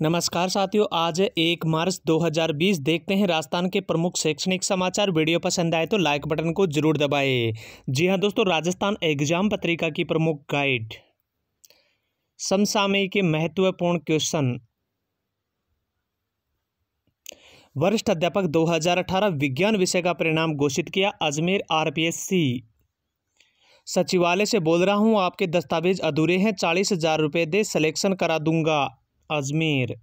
नमस्कार साथियों आज एक मार्च 2020 देखते हैं राजस्थान के प्रमुख शैक्षणिक समाचार वीडियो पसंद आए तो लाइक बटन को जरूर दबाएं जी हां दोस्तों राजस्थान एग्जाम पत्रिका की प्रमुख गाइड समसामयिक के महत्वपूर्ण क्वेश्चन वरिष्ठ अध्यापक 2018 विज्ञान विषय का परिणाम घोषित किया अजमेर आरपीएससी सचिवालय से बोल रहा हूं आपके दस्तावेज अधूरे हैं चालीस हजार रुपये दे सिलेक्शन करा दूंगा अजमेर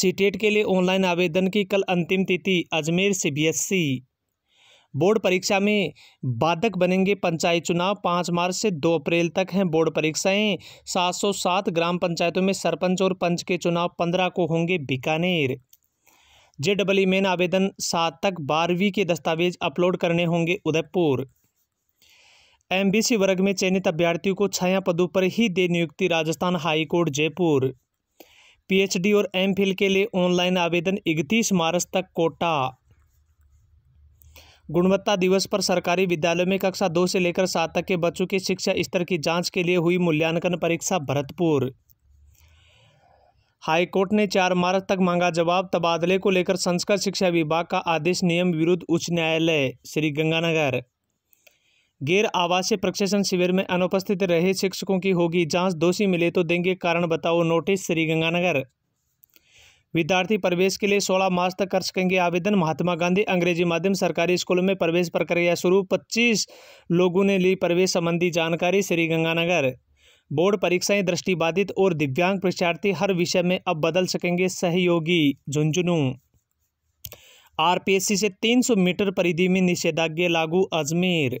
सीटेट के लिए ऑनलाइन आवेदन की कल अंतिम तिथि अजमेर सीबीएसई बोर्ड परीक्षा में बाधक बनेंगे पंचायत चुनाव पाँच मार्च से दो अप्रैल तक हैं बोर्ड परीक्षाएं सात ग्राम पंचायतों में सरपंच और पंच के चुनाव पंद्रह को होंगे बीकानेर जे डबल मेन आवेदन सात तक बारहवीं के दस्तावेज अपलोड करने होंगे उदयपुर एमबीसी वर्ग में चयनित अभ्यर्थियों को छाया पदों पर ही दे नियुक्ति राजस्थान हाईकोर्ट जयपुर पीएचडी और एमफिल के लिए ऑनलाइन आवेदन इकतीस मार्च तक कोटा गुणवत्ता दिवस पर सरकारी विद्यालयों में कक्षा दो से लेकर सात तक के बच्चों के शिक्षा स्तर की जांच के लिए हुई मूल्यांकन परीक्षा भरतपुर हाईकोर्ट ने चार मार्च तक मांगा जवाब तबादले को लेकर संस्कृत शिक्षा विभाग का आदेश नियम विरुद्ध उच्च न्यायालय श्रीगंगानगर गैर आवासीय प्रशिक्षण शिविर में अनुपस्थित रहे शिक्षकों की होगी जांच दोषी मिले तो देंगे कारण बताओ नोटिस श्रीगंगानगर विद्यार्थी प्रवेश के लिए 16 मार्च तक कर सकेंगे आवेदन महात्मा गांधी अंग्रेजी माध्यम सरकारी स्कूलों में प्रवेश प्रक्रिया शुरू 25 लोगों ने ली प्रवेश संबंधी जानकारी श्रीगंगानगर बोर्ड परीक्षाएं दृष्टिबाधित और दिव्यांग परीक्षार्थी हर विषय में अब बदल सकेंगे सहयोगी झुंझुनू आरपीएससी से तीन मीटर परिधि में निषेधाज्ञा लागू अजमेर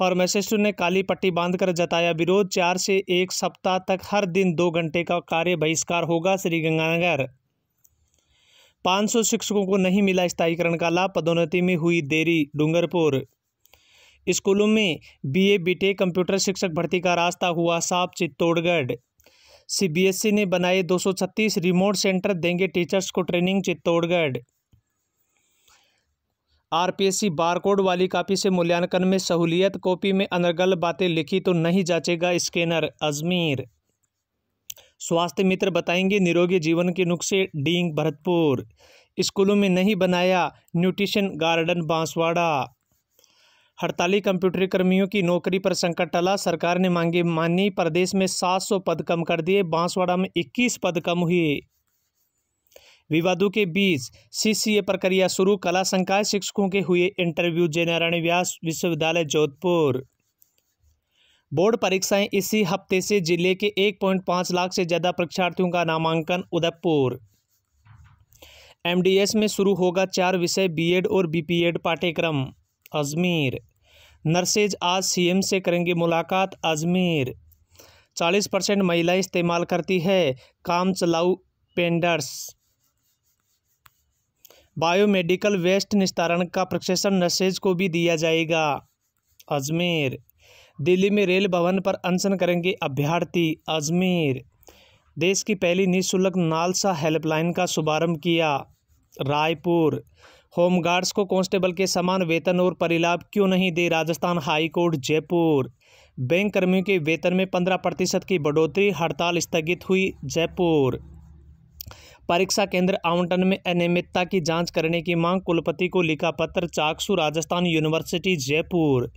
फार्मासिस्ट ने काली पट्टी बांधकर जताया विरोध चार से एक सप्ताह तक हर दिन दो घंटे का कार्य बहिष्कार होगा श्रीगंगानगर 500 शिक्षकों को नहीं मिला स्थायीकरण का लाभ पदोन्नति में हुई देरी डूंगरपुर स्कूलों में बीए बीटेक कंप्यूटर शिक्षक भर्ती का रास्ता हुआ साफ चित्तौड़गढ़ सीबीएसई ने बनाए 236 रिमोट सेंटर देंगे टीचर्स को ट्रेनिंग चित्तौड़गढ़ आरपीएससी बारकोड वाली कापी से मूल्यांकन में सहूलियत कॉपी में अनर्गल बातें लिखी तो नहीं जाचेगा स्कैनर अजमेर स्वास्थ्य मित्र बताएंगे निरोगी जीवन के नुस्खे डींग भरतपुर स्कूलों में नहीं बनाया न्यूट्रिशन गार्डन बांसवाड़ा हड़ताली कंप्यूटर कर्मियों की नौकरी पर संकट टला सरकार ने मांगे मानी प्रदेश में 700 पद कम कर दिए बांसवाड़ा में 21 पद कम हुए विवादों के बीच सीसीए प्रक्रिया शुरू कला संकाय शिक्षकों के हुए इंटरव्यू जयनारायण व्यास विश्वविद्यालय जोधपुर बोर्ड परीक्षाएं इसी हफ्ते से जिले के 1.5 लाख से ज़्यादा परीक्षार्थियों का नामांकन उदयपुर एमडीएस में शुरू होगा चार विषय बीएड और बीपीएड पाठ्यक्रम अजमेर नर्सेज आज सीएम से करेंगे मुलाकात अजमेर चालीस परसेंट महिलाएं इस्तेमाल करती है काम चलाऊ पेंडर्स बायोमेडिकल वेस्ट निस्तारण का प्रशिक्षण नसेज को भी दिया जाएगा अजमेर दिल्ली में रेल भवन पर अनशन करेंगे अभ्यर्थी अजमेर देश की पहली निःशुल्क नालसा हेल्पलाइन का शुभारंभ किया रायपुर होमगार्ड्स को कांस्टेबल के समान वेतन और परिलाभ क्यों नहीं दे राजस्थान हाईकोर्ट जयपुर बैंक कर्मियों के वेतन में पंद्रह प्रतिशत की बढ़ोतरी हड़ताल स्थगित हुई जयपुर परीक्षा केंद्र आवंटन में अनियमितता की जांच करने की मांग कुलपति को लिखा पत्र चाकसू राजस्थान यूनिवर्सिटी जयपुर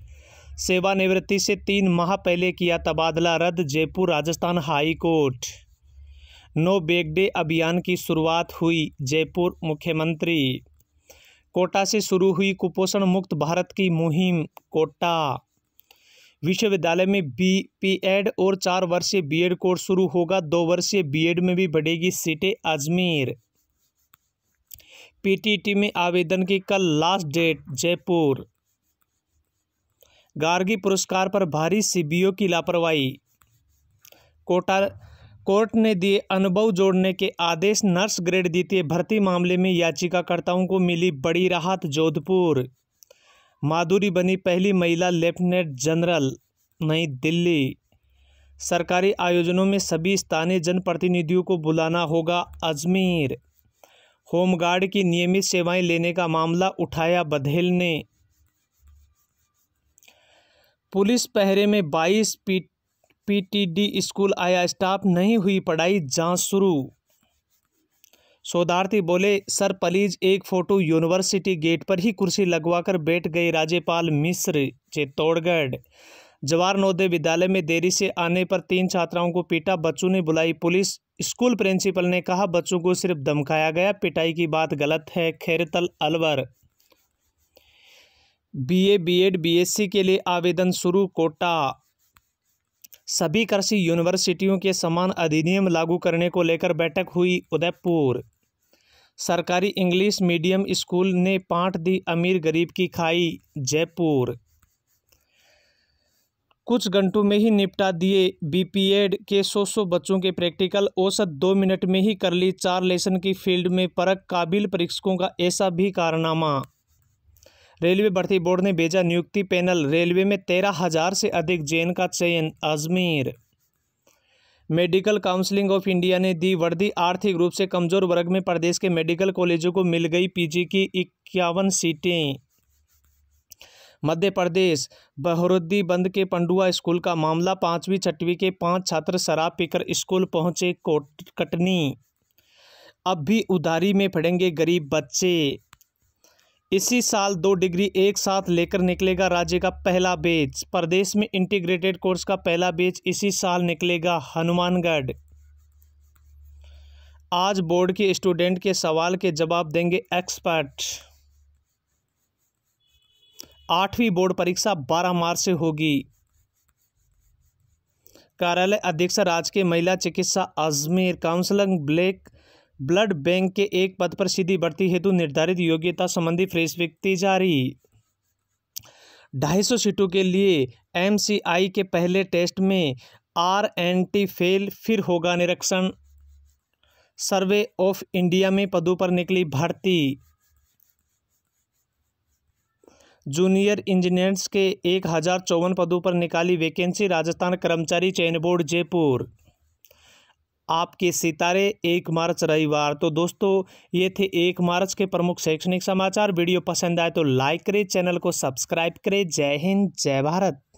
सेवानिवृत्ति से तीन माह पहले किया तबादला रद्द Jaipur Rajasthan high court no bag day अभियान की शुरुआत हुई जयपुर मुख्यमंत्री कोटा से शुरू हुई कुपोषण मुक्त भारत की मुहिम कोटा विश्वविद्यालय में बी पी एड और चार वर्षीय बीएड कोर्स शुरू होगा दो वर्षीय बीएड में भी बढ़ेगी सीटें अजमेर पीटीटी में आवेदन की कल लास्ट डेट जयपुर गार्गी पुरस्कार पर भारी सीबीओ की लापरवाही कोटा कोर्ट ने दिए अनुभव जोड़ने के आदेश नर्स ग्रेड द्वितीय भर्ती मामले में याचिकाकर्ताओं को मिली बड़ी राहत जोधपुर माधुरी बनी पहली महिला लेफ्टिनेंट जनरल नई दिल्ली सरकारी आयोजनों में सभी स्थानीय जनप्रतिनिधियों को बुलाना होगा अजमेर होमगार्ड की नियमित सेवाएं लेने का मामला उठाया बधेल ने पुलिस पहरे में 22 पी पीटीडी स्कूल आया स्टाफ नहीं हुई पढ़ाई जांच शुरू शोधार्थी बोले सर प्लीज एक फोटो यूनिवर्सिटी गेट पर ही कुर्सी लगवाकर बैठ गए राज्यपाल मिश्र चित्तौड़गढ़ जवाहर नवोदय विद्यालय में देरी से आने पर तीन छात्राओं को पीटा बच्चों ने बुलाई पुलिस स्कूल प्रिंसिपल ने कहा बच्चों को सिर्फ धमकाया गया पिटाई की बात गलत है Khairthal Alwar BA BEd BSc के लिए आवेदन शुरू कोटा सभी कृषि यूनिवर्सिटियों के समान अधिनियम लागू करने को लेकर बैठक हुई उदयपुर सरकारी इंग्लिश मीडियम स्कूल ने पाठ दी अमीर गरीब की खाई जयपुर कुछ घंटों में ही निपटा दिए बीपीएड के सौ सौ बच्चों के प्रैक्टिकल औसत दो मिनट में ही कर ली चार लेसन की फील्ड में परख काबिल परीक्षकों का ऐसा भी कारनामा रेलवे भर्ती बोर्ड ने भेजा नियुक्ति पैनल रेलवे में तेरह हजार से अधिक जैन का चयन Ajmer medical counselling of India ने दी वर्दी आर्थिक रूप से कमजोर वर्ग में प्रदेश के मेडिकल कॉलेजों को मिल गई पीजी की इक्यावन सीटें मध्य प्रदेश बहरुद्दी बंद के पंडुआ स्कूल का मामला पाँचवीं छठवीं के पांच छात्र शराब पीकर स्कूल पहुंचे कटनी अब भी उधारी में फड़ेंगे गरीब बच्चे इसी साल दो डिग्री एक साथ लेकर निकलेगा राज्य का पहला बेच प्रदेश में इंटीग्रेटेड कोर्स का पहला बेच इसी साल निकलेगा हनुमानगढ़ आज बोर्ड के स्टूडेंट के सवाल के जवाब देंगे एक्सपर्ट आठवीं बोर्ड परीक्षा 12 मार्च से होगी कार्यालय अध्यक्ष राजकीय महिला चिकित्सा Ajmer counselling black blood bank के एक पद पर सीधी भर्ती हेतु निर्धारित योग्यता संबंधी फ्रेश व्यक्ति जारी ढाई सौ सीटों के लिए एमसीआई के पहले टेस्ट में आर एन टी फेल फिर होगा निरीक्षण सर्वे ऑफ इंडिया में पदों पर निकली भर्ती जूनियर इंजीनियर्स के एक हज़ार चौवन पदों पर निकाली वैकेंसी राजस्थान कर्मचारी चयन बोर्ड जयपुर आपके सितारे एक मार्च रविवार तो दोस्तों ये थे एक मार्च के प्रमुख शैक्षणिक समाचार वीडियो पसंद आए तो लाइक करें चैनल को सब्सक्राइब करें जय हिंद जय भारत